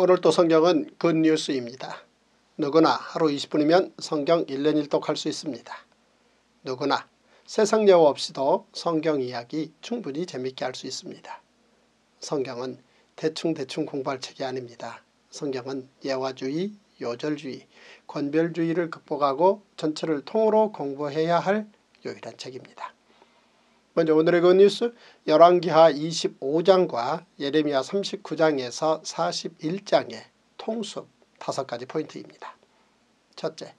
오늘 또 성경은 굿뉴스입니다. 누구나 하루 20분이면 성경 1년 1독 할 수 있습니다. 누구나 세상 여우 없이도 성경 이야기 충분히 재밌게 할 수 있습니다. 성경은 대충대충 공부할 책이 아닙니다. 성경은 예화주의, 요절주의, 권별주의를 극복하고 전체를 통으로 공부해야 할 유일한 책입니다. 먼저 오늘의 그 뉴스 열왕기하 25장과 예레미야 39장에서 41장의 통수 다섯 가지 포인트입니다. 첫째,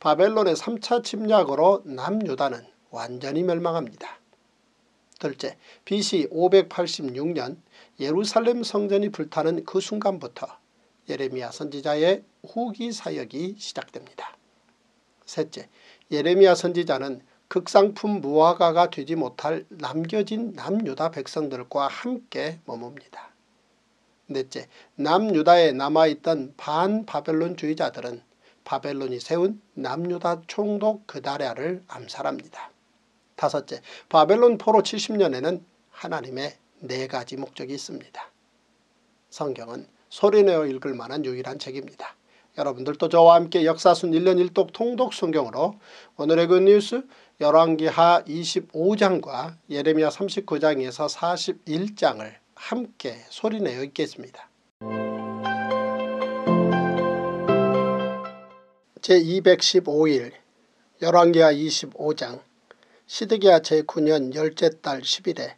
바벨론의 3차 침략으로 남유다는 완전히 멸망합니다. 둘째, BC 586년 예루살렘 성전이 불타는 그 순간부터 예레미야 선지자의 후기 사역이 시작됩니다. 셋째, 예레미야 선지자는 극상품 무화과가 되지 못할 남겨진 남유다 백성들과 함께 머뭅니다. 넷째, 남유다에 남아있던 반바벨론주의자들은 바벨론이 세운 남유다 총독 그다랴를 암살합니다. 다섯째, 바벨론 포로 70년에는 하나님의 네 가지 목적이 있습니다. 성경은 소리내어 읽을 만한 유일한 책입니다. 여러분들도 저와 함께 역사순 1년 1독 통독 성경으로 오늘의 굿뉴스 그 열왕기하 25장과 예레미야 39장에서 41장을 함께 소리내어 읽겠습니다. 제215일 열왕기하 25장 시드기야 제9년 열째 달 10일에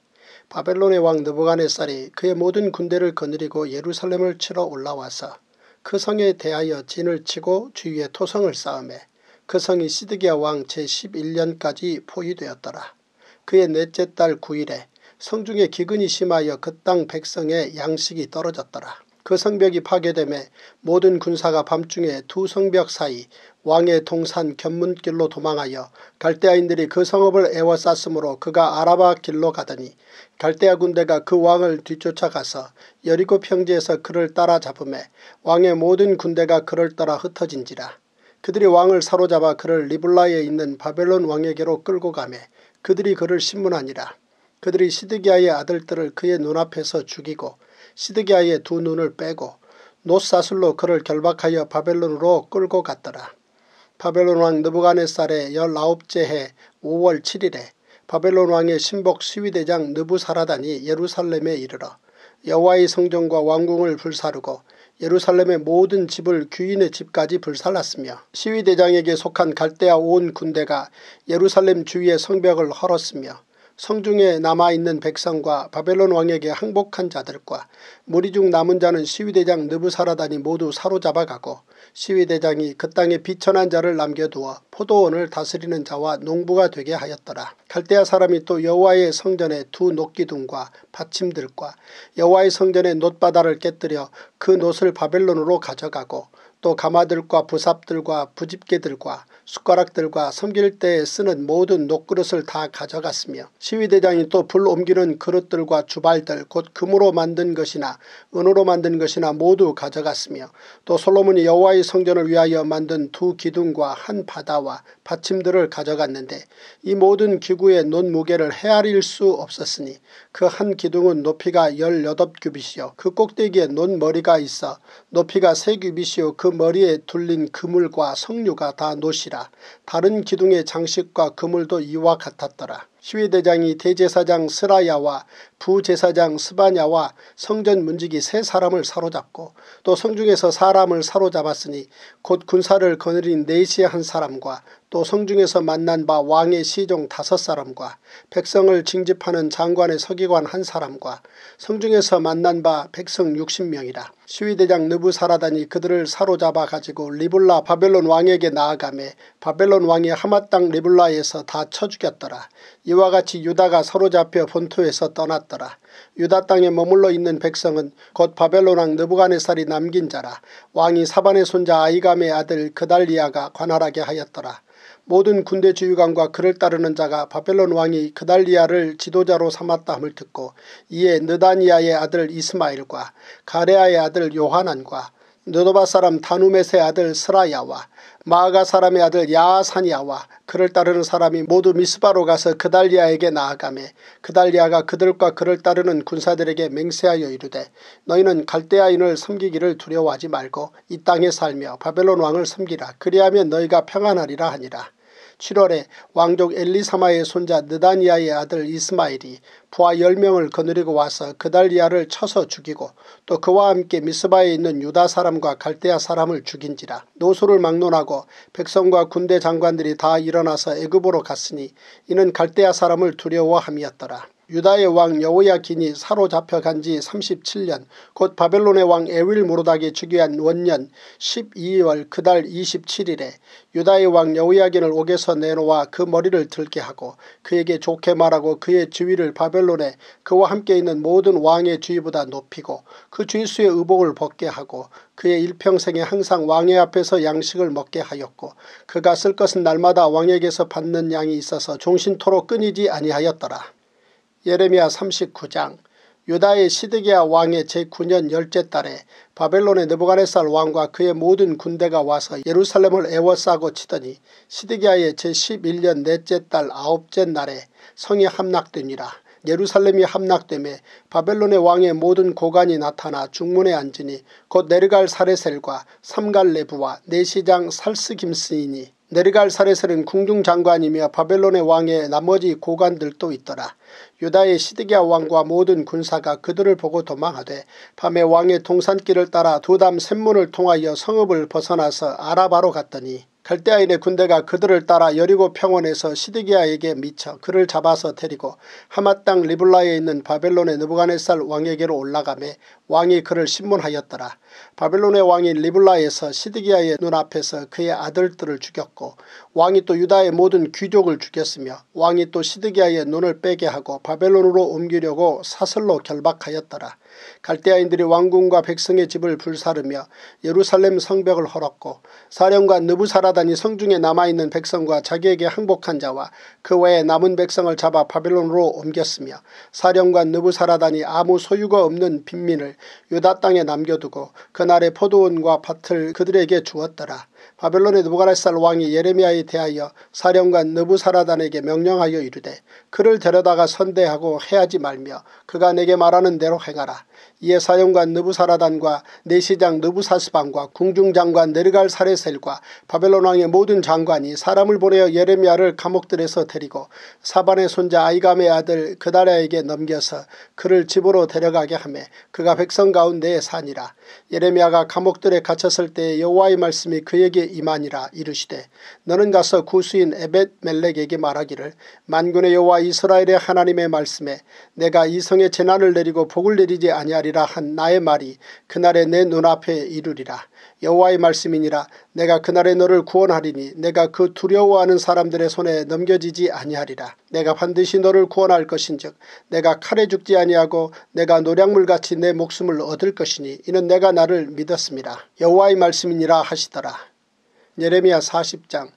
바벨론의 왕 느부갓네살이 그의 모든 군대를 거느리고 예루살렘을 치러 올라와서 그 성에 대하여 진을 치고 주위에 토성을 쌓음에 그 성이 시드기야 왕 제11년까지 포위되었더라. 그의 넷째 달 9일에 성중에 기근이 심하여 그 땅 백성의 양식이 떨어졌더라. 그 성벽이 파괴되매 모든 군사가 밤중에 두 성벽 사이 왕의 동산 견문길로 도망하여 갈대아인들이 그 성읍을 애워쌌으므로 그가 아라바 길로 가더니 갈대아 군대가 그 왕을 뒤쫓아가서 여리고 평지에서 그를 따라잡음에 왕의 모든 군대가 그를 따라 흩어진지라. 그들이 왕을 사로잡아 그를 리블라에 있는 바벨론 왕에게로 끌고 가매 그들이 그를 신문하니라. 그들이 시드기아의 아들들을 그의 눈앞에서 죽이고 시드기아의두 눈을 빼고 노사슬로 그를 결박하여 바벨론으로 끌고 갔더라. 바벨론 왕 느부갓네살의 19제 해 5월 7일에 바벨론 왕의 신복 시위대장 느부사라단이 예루살렘에 이르러 여호와의 성전과 왕궁을 불사르고 예루살렘의 모든 집을 귀인의 집까지 불살랐으며 시위대장에게 속한 갈대아 온 군대가 예루살렘 주위의 성벽을 헐었으며 성중에 남아있는 백성과 바벨론 왕에게 항복한 자들과 무리 중 남은 자는 시위대장 느부사라단이 모두 사로잡아가고 시위대장이 그 땅에 비천한 자를 남겨두어 포도원을 다스리는 자와 농부가 되게 하였더라. 갈대아 사람이 또 여호와의 성전에 두 녹기둥과 받침들과 여호와의 성전의 놋바다를 깨뜨려 그 놋을 바벨론으로 가져가고 또 가마들과 부삽들과 부집개들과 숟가락들과 섬길 때에 쓰는 모든 녹그릇을 다 가져갔으며 시위대장이 또 불 옮기는 그릇들과 주발들 곧 금으로 만든 것이나 은으로 만든 것이나 모두 가져갔으며 또 솔로몬이 여호와의 성전을 위하여 만든 두 기둥과 한 바다와 받침들을 가져갔는데 이 모든 기구의 논 무게를 헤아릴 수 없었으니 그 한 기둥은 높이가 18규빗이요 그 꼭대기에 논 머리가 있어 높이가 3규빗이요 그그 머리에 둘린 그물과 석류가 다 노시라 다른 기둥의 장식과 그물도 이와 같았더라. 시위대장이 대제사장 스라야와 부제사장 스바냐와 성전 문지기 세 사람을 사로잡고 또 성중에서 사람을 사로잡았으니 곧 군사를 거느린 네시의 한 사람과 또 성중에서 만난 바 왕의 시종 다섯 사람과 백성을 징집하는 장관의 서기관 한 사람과 성중에서 만난 바 백성 6 0 명이라 시위대장 느부사라단이 그들을 사로잡아 가지고 리블라 바벨론 왕에게 나아가매 바벨론 왕이 하마 땅 리블라에서 다쳐 죽였더라. 이와 같이 유다가 사로잡혀 본토에서 떠났더라. 유다 땅에 머물러 있는 백성은 곧 바벨론 왕느부간의살이 남긴 자라. 왕이 사반의 손자 아이감의 아들 그달리아가 관할하게 하였더라. 모든 군대 주유관과 그를 따르는 자가 바벨론 왕이 그달리아를 지도자로 삼았다함을 듣고 이에 느다니아의 아들 이스마일과 가레아의 아들 요하난과 느도바 사람 다누멧의 아들 스라야와 마아가 사람의 아들 야하사니야와 그를 따르는 사람이 모두 미스바로 가서 그달리아에게 나아가매 그달리아가 그들과 그를 따르는 군사들에게 맹세하여 이르되 너희는 갈대아인을 섬기기를 두려워하지 말고 이 땅에 살며 바벨론 왕을 섬기라 그리하면 너희가 평안하리라 하니라. 7월에 왕족 엘리사마의 손자 느다니아의 아들 이스마일이 부하 1 0명을 거느리고 와서 그달리아를 쳐서 죽이고 또 그와 함께 미스바에 있는 유다 사람과 갈대아 사람을 죽인지라 노소를 막론하고 백성과 군대 장관들이 다 일어나서 애굽으로 갔으니 이는 갈대아 사람을 두려워함이었더라. 유다의 왕 여호야긴이 사로잡혀 간 지 37년 곧 바벨론의 왕 에윌 무르닥이 즉위한 원년 12월 그달 27일에 유다의 왕 여호야긴을 옥에서 내놓아 그 머리를 들게 하고 그에게 좋게 말하고 그의 지위를 바벨 바벨론에 그와 함께 있는 모든 왕의 주위보다 높이고 그 주위수의 의복을 벗게 하고 그의 일평생에 항상 왕의 앞에서 양식을 먹게 하였고 그가 쓸 것은 날마다 왕에게서 받는 양이 있어서 종신토록 끊이지 아니하였더라. 예레미야 39장 유다의 시드기야 왕의 제9년 열째 달에 바벨론의 느부가네살 왕과 그의 모든 군대가 와서 예루살렘을 애워싸고 치더니 시드기야의 제11년 넷째 달 아홉째 날에 성이 함락되니라. 예루살렘이 함락됨에 바벨론의 왕의 모든 고관이 나타나 중문에 앉으니 곧내르갈 사레셀과 삼갈레부와 내시장 살스김스이니 내르갈 사레셀은 궁중장관이며 바벨론의 왕의 나머지 고관들도 있더라. 유다의 시드기야 왕과 모든 군사가 그들을 보고 도망하되 밤에 왕의 동산길을 따라 두담 샘문을 통하여 성읍을 벗어나서 아라바로 갔더니 갈대아인의 군대가 그들을 따라 여리고 평원에서 시드기야에게 미쳐 그를 잡아서 데리고 하마땅 리블라에 있는 바벨론의 느부갓네살 왕에게로 올라가매 왕이 그를 신문하였더라. 바벨론의 왕이 리블라에서 시드기야의 눈앞에서 그의 아들들을 죽였고 왕이 또 유다의 모든 귀족을 죽였으며 왕이 또 시드기야의 눈을 빼게 하고 바벨론으로 옮기려고 사슬로 결박하였더라. 갈대아인들이 왕궁과 백성의 집을 불사르며 예루살렘 성벽을 헐었고 사령관 느부사라단이 성중에 남아있는 백성과 자기에게 항복한 자와 그 외에 남은 백성을 잡아 바벨론으로 옮겼으며 사령관 느부사라단이 아무 소유가 없는 빈민을 유다 땅에 남겨두고 그날의 포도원과 밭을 그들에게 주었더라. 바벨론의 느부가라살 왕이 예레미야에 대하여 사령관 느부사라단에게 명령하여 이르되 그를 데려다가 선대하고 해하지 말며 그가 내게 말하는 대로 행하라. 예사용관 느부사라단과 내시장 느부사스방과 궁중장관 네르갈 사레셀과 바벨론 왕의 모든 장관이 사람을 보내어 예레미야를 감옥들에서 데리고 사반의 손자 아이감의 아들 그다라에게 넘겨서 그를 집으로 데려가게 하며 그가 백성 가운데에 사니라. 예레미야가 감옥들에 갇혔을 때 여호와의 말씀이 그에게 임하니라 이르시되 너는 가서 구수인 에벳 멜렉에게 말하기를 만군의 여호와 이스라엘의 하나님의 말씀에 내가 이성의 재난을 내리고 복을 내리지 아니하리 하리라 한 나의 말이 그날에 내 눈앞에 이르리라. 여호와의 말씀이니라 내가 그날에 너를 구원하리니 내가 그 두려워하는 사람들의 손에 넘겨지지 아니하리라. 내가 반드시 너를 구원할 것인즉 내가 칼에 죽지 아니하고 내가 노량물같이 내 목숨을 얻을 것이니 이는 내가 나를 믿었습니다. 여호와의 말씀이니라 하시더라. 예레미야 40장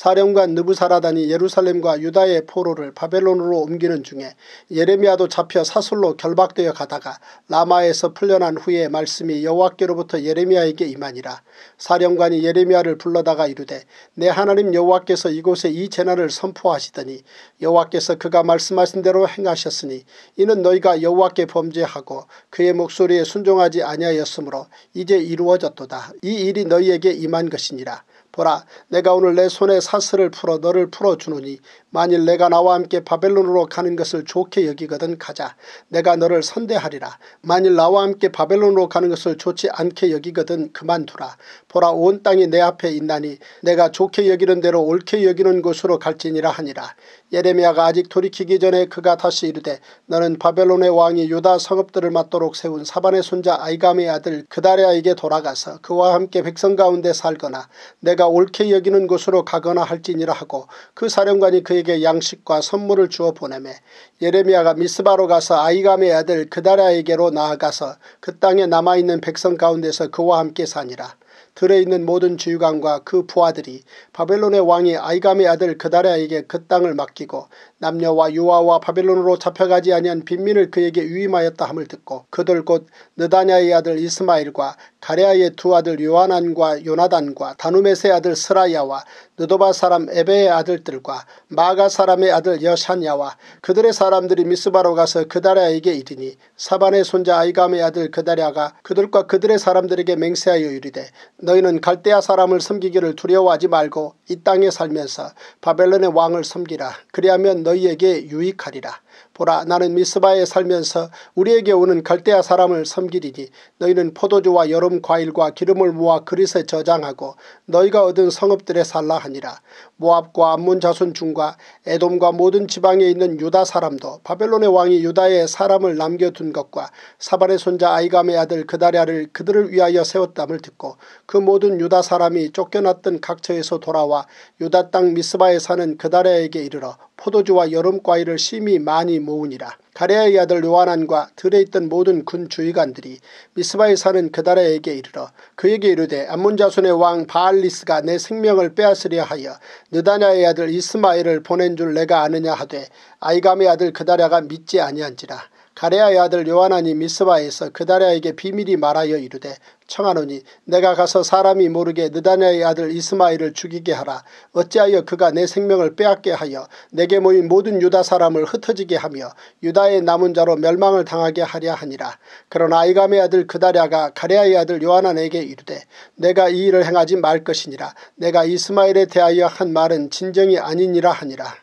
사령관 느부사라단이 예루살렘과 유다의 포로를 바벨론으로 옮기는 중에 예레미야도 잡혀 사슬로 결박되어 가다가 라마에서 풀려난 후에 말씀이 여호와께로부터 예레미야에게 임하니라. 사령관이 예레미야를 불러다가 이르되 내 하나님 여호와께서 이곳에 이 재난을 선포하시더니 여호와께서 그가 말씀하신 대로 행하셨으니 이는 너희가 여호와께 범죄하고 그의 목소리에 순종하지 아니하였으므로 이제 이루어졌도다. 이 일이 너희에게 임한 것이니라. 보라 내가 오늘 내 손에 사슬을 풀어 너를 풀어주노니 만일 내가 나와 함께 바벨론으로 가는 것을 좋게 여기거든 가자 내가 너를 선대하리라 만일 나와 함께 바벨론으로 가는 것을 좋지 않게 여기거든 그만두라 보라 온 땅이 내 앞에 있나니 내가 좋게 여기는 대로 옳게 여기는 곳으로 갈지니라 하니라 예레미야가 아직 돌이키기 전에 그가 다시 이르되 너는 바벨론의 왕이 유다 성읍들을 맡도록 세운 사반의 손자 아이감의 아들 그다리아에게 돌아가서 그와 함께 백성 가운데 살거나 내가 옳게 여기는 곳으로 가거나 할지니라 하고 그 사령관이 그에게 양식과 선물을 주어 보내매 예레미야가 미스바로 가서 아이감의 아들 그다리아에게로 나아가서 그 땅에 남아있는 백성 가운데서 그와 함께 사니라. 들에 있는 모든 주유관과 그 부하들이 바벨론의 왕이 아이감의 아들 그다리아에게그 땅을 맡기고 남녀와 유아와 바벨론으로 잡혀가지 아니한 빈민을 그에게 위임하였다 함을 듣고 그들 곧 느다냐의 아들 이스마일과 가레아의 두 아들 요한안과 요나단과 다누메세 아들 스라야와 느도바 사람 에베의 아들들과 마가 사람의 아들 여산야와 그들의 사람들이 미스바로 가서 그다랴에게 이르니 사반의 손자 아이감의 아들 그다랴가 그들과 그들의 사람들에게 맹세하여 이르되 너희는 갈대아 사람을 섬기기를 두려워하지 말고 이 땅에 살면서 바벨론의 왕을 섬기라 그리하면 너 너희에게 유익하리라. 보라 나는 미스바에 살면서 우리에게 오는 갈대아 사람을 섬기리니 너희는 포도주와 여름 과일과 기름을 모아 그릇에 저장하고 너희가 얻은 성읍들에 살라 하니라. 모압과 암몬 자손 중과 에돔과 모든 지방에 있는 유다 사람도 바벨론의 왕이 유다에 사람을 남겨둔 것과 사발의 손자 아이감의 아들 그다랴를 그들을 위하여 세웠담을 듣고 그 모든 유다 사람이 쫓겨났던 각처에서 돌아와 유다 땅 미스바에 사는 그다랴에게 이르러 포도주와 여름 과일을 심히 많이 모으니라. 가레아의 아들 요한안과 들에 있던 모든 군 주의관들이 미스바에 사는 그다라에게 이르러 그에게 이르되 암몬자손의 왕 바알리스가 내 생명을 빼앗으려 하여 느다냐의 아들 이스마엘을 보낸 줄 내가 아느냐 하되 아이감의 아들 그다라가 믿지 아니한지라 가레아의 아들 요하나니 미스바에서 그다리아에게 비밀이 말하여 이르되 청하노니 내가 가서 사람이 모르게 느다냐의 아들 이스마일을 죽이게 하라. 어찌하여 그가 내 생명을 빼앗게 하여 내게 모인 모든 유다 사람을 흩어지게 하며 유다의 남은 자로 멸망을 당하게 하려 하니라. 그러나 아이감의 아들 그다랴가 가레아의 아들 요한안에게 이르되 내가 이 일을 행하지 말 것이니라. 내가 이스마일에 대하여 한 말은 진정이 아니니라 하니라.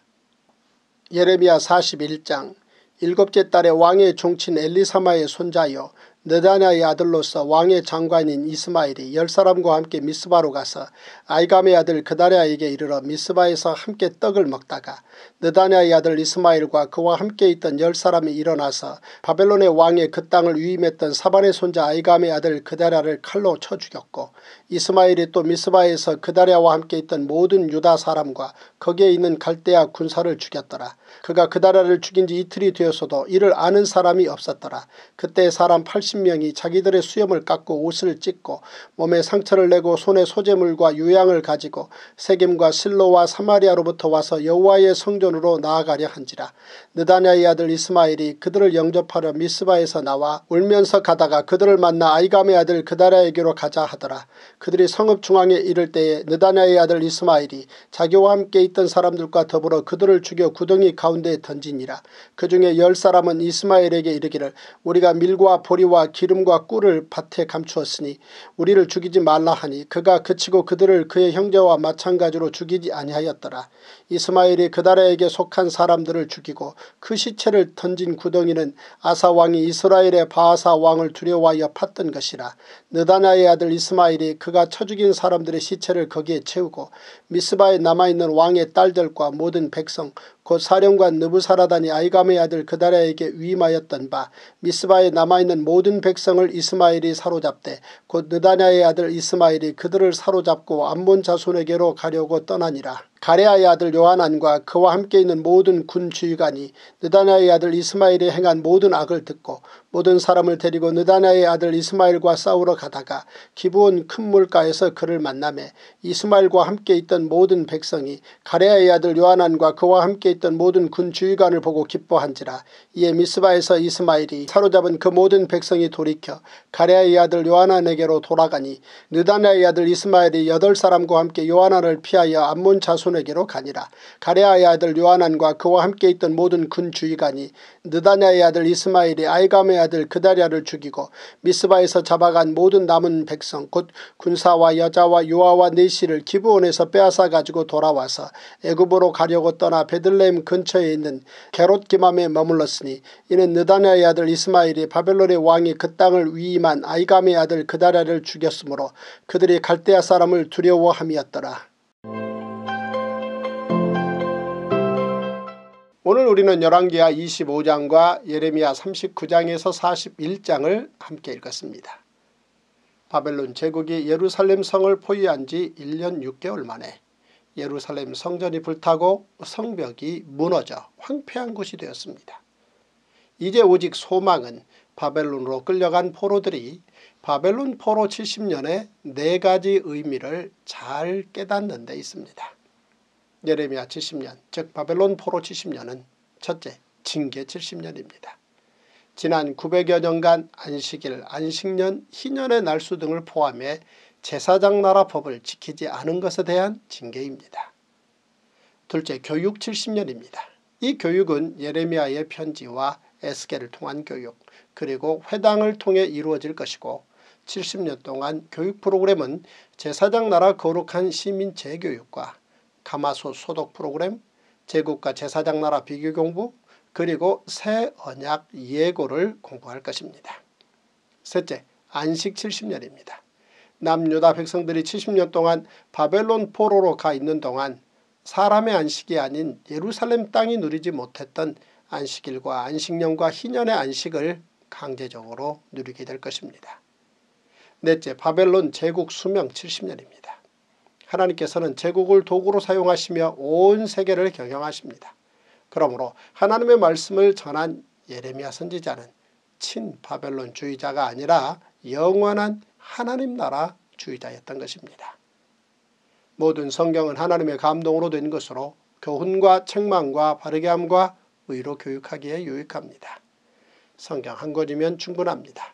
예레미야 41장 일곱째 딸의 왕의 종친 엘리사마의 손자여 느다냐의 아들로서 왕의 장관인 이스마일이 열 사람과 함께 미스바로 가서 아이감의 아들 그다랴에게 이르러 미스바에서 함께 떡을 먹다가 느다냐의 아들 이스마일과 그와 함께 있던 열 사람이 일어나서 바벨론의 왕의 그 땅을 위임했던 사반의 손자 아이감의 아들 그다랴를 칼로 쳐 죽였고 이스마일이 또 미스바에서 그다랴와 함께 있던 모든 유다 사람과 거기에 있는 갈대아 군사를 죽였더라. 그가 그다랴를 죽인 지 이틀이 되었어도 이를 아는 사람이 없었더라. 그때 사람 80 명이 자기들의 수염을 깎고 옷을 찢고 몸에 상처를 내고 손에 소재물과 유양을 가지고 세겜과 실로와 사마리아로부터 와서 여호와의 성전으로 나아가려 한지라 느다냐의 아들 이스마엘이 그들을 영접하려 미스바에서 나와 울면서 가다가 그들을 만나 아이감의 아들 그다라에게로 가자 하더라 그들이 성읍 중앙에 이를 때에 느다냐의 아들 이스마엘이 자기와 함께 있던 사람들과 더불어 그들을 죽여 구덩이 가운데에 던지니라 그 중에 열 사람은 이스마엘에게 이르기를 우리가 밀과 보리와 기름과 꿀을 밭에 감추었으니 우리를 죽이지 말라 하니 그가 그치고 그들을 그의 형제와 마찬가지로 죽이지 아니하였더라. 이스마엘이 그다라에게 속한 사람들을 죽이고 그 시체를 던진 구덩이는 아사 왕이 이스라엘의 바하사 왕을 두려워하여 팠던 것이라. 느다나의 아들 이스마엘이 그가 쳐 죽인 사람들의 시체를 거기에 채우고 미스바에 남아있는 왕의 딸들과 모든 백성 곧 사령관 느부사라단이 아이감의 아들 그다랴에게 위임하였던 바 미스바에 남아있는 모든 백성을 이스마엘이 사로잡되 곧 느다냐의 아들 이스마엘이 그들을 사로잡고 암몬 자손에게로 가려고 떠나니라. 가레아의 아들 요한안과 그와 함께 있는 모든 군 주의관이 느다냐의 아들 이스마엘이 행한 모든 악을 듣고 모든 사람을 데리고 느다냐의 아들 이스마엘과 싸우러 가다가 기부온 큰 물가에서 그를 만남해 이스마엘과 함께 있던 모든 백성이 가레아의 아들 요한안과 그와 함께 있던 모든 군 주의관을 보고 기뻐한지라 이에 미스바에서 이스마엘이 사로잡은 그 모든 백성이 돌이켜 가레아의 아들 요한안에게로 돌아가니 느다냐의 아들 이스마엘이 여덟 사람과 함께 요한안을 피하여 암몬 자수 손에게로 가니라. 가레아의 아들 요한안과 그와 함께 있던 모든 군 주의관이 느다냐의 아들 이스마엘이 아이감의 아들 그다리아를 죽이고 미스바에서 잡아간 모든 남은 백성 곧 군사와 여자와 요아와 네시를 기부원에서 빼앗아 가지고 돌아와서 애굽으로 가려고 떠나 베들레헴 근처에 있는 게롯 기맘에 머물렀으니 이는 느다냐의 아들 이스마엘이 바벨론의 왕이 그 땅을 위임한 아이감의 아들 그다리아를 죽였으므로 그들이 갈대아 사람을 두려워함이었더라. 오늘 우리는 열왕기하 25장과 예레미야 39장에서 41장을 함께 읽었습니다. 바벨론 제국이 예루살렘 성을 포위한 지 1년 6개월 만에 예루살렘 성전이 불타고 성벽이 무너져 황폐한 곳이 되었습니다. 이제 오직 소망은 바벨론으로 끌려간 포로들이 바벨론 포로 70년의 네 가지 의미를 잘 깨닫는 데 있습니다. 예레미야 70년 즉 바벨론 포로 70년은 첫째 징계 70년입니다. 지난 900여 년간 안식일, 안식년, 희년의 날수 등을 포함해 제사장 나라 법을 지키지 않은 것에 대한 징계입니다. 둘째, 교육 70년입니다. 이 교육은 예레미야의 편지와 에스겔을 통한 교육, 그리고 회당을 통해 이루어질 것이고 70년 동안 교육 프로그램은 제사장 나라 거룩한 시민 재교육과 가마솥 소독 프로그램, 제국과 제사장 나라 비교 공부, 그리고 새 언약 예고를 공부할 것입니다. 셋째, 안식 70년입니다. 남유다 백성들이 70년 동안 바벨론 포로로 가 있는 동안 사람의 안식이 아닌 예루살렘 땅이 누리지 못했던 안식일과 안식년과 희년의 안식을 강제적으로 누리게 될 것입니다. 넷째, 바벨론 제국 수명 70년입니다. 하나님께서는 제국을 도구로 사용하시며 온 세계를 경영하십니다. 그러므로 하나님의 말씀을 전한 예레미야 선지자는 친바벨론주의자가 아니라 영원한 하나님 나라 주의자였던 것입니다. 모든 성경은 하나님의 감동으로 된 것으로 교훈과 책망과 바르게함과 의로 교육하기에 유익합니다. 성경 한 권이면 충분합니다.